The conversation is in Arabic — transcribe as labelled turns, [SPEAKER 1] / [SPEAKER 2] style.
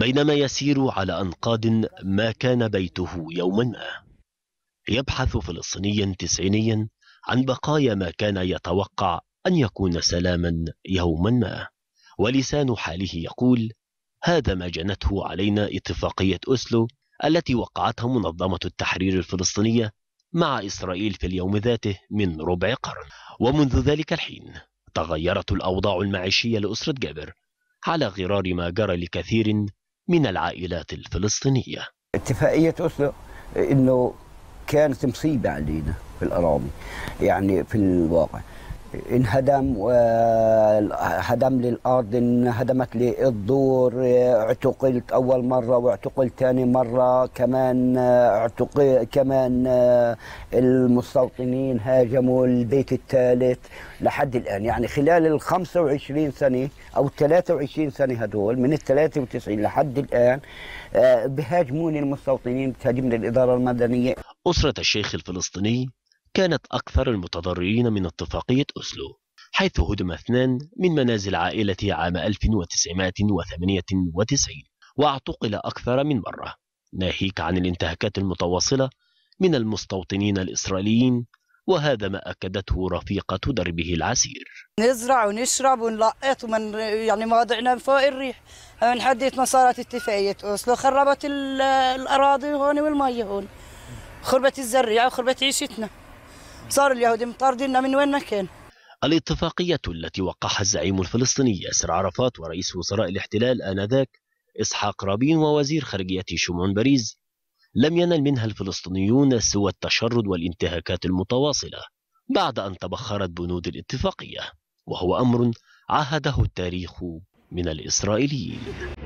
[SPEAKER 1] بينما يسير على أنقاض ما كان بيته يوما ما يبحث فلسطينيا تسعينيا عن بقايا ما كان يتوقع أن يكون سلاما يوما ما ولسان حاله يقول هذا ما جنته علينا اتفاقية أسلو التي وقعتها منظمة التحرير الفلسطينية مع إسرائيل في اليوم ذاته من ربع قرن ومنذ ذلك الحين تغيرت الأوضاع المعيشية لأسرة جابر على غرار ما جرى لكثير من العائلات الفلسطينية
[SPEAKER 2] اتفاقية أسلو أنه كانت مصيبة علينا في الأراضي يعني في الواقع انهدم وهدم لي الارض انهدمت لي الدور اعتقلت اول مره واعتقلت ثاني مره كمان اعتقل كمان المستوطنين هاجموا البيت الثالث لحد الان يعني خلال ال 25 سنه او 23 سنه هدول من ال 93 لحد الان آه، بهاجموني المستوطنين بتهاجمني الاداره المدنيه
[SPEAKER 1] اسره الشيخ الفلسطيني كانت أكثر المتضررين من اتفاقية أسلو حيث هدم اثنان من منازل عائلته عام 1998 واعتقل أكثر من مرة ناهيك عن الانتهاكات المتواصلة من المستوطنين الإسرائيليين وهذا ما أكدته رفيقة دربه العسير
[SPEAKER 3] نزرع ونشرب ونلقط ومن يعني مواضعنا وضعنا فوق الريح من حديت ما صارت اتفاقية أوسلو خربت الأراضي هون والمية هون خربت الزريعة وخربت عيشتنا صار اليهود مطارديننا من وين ما كان
[SPEAKER 1] الاتفاقية التي وقعها الزعيم الفلسطيني ياسر عرفات ورئيس وزراء الاحتلال آنذاك إسحاق رابين ووزير خارجية شمعون بريز لم ينل منها الفلسطينيون سوى التشرد والانتهاكات المتواصلة بعد أن تبخرت بنود الاتفاقية وهو أمر عهده التاريخ من الإسرائيليين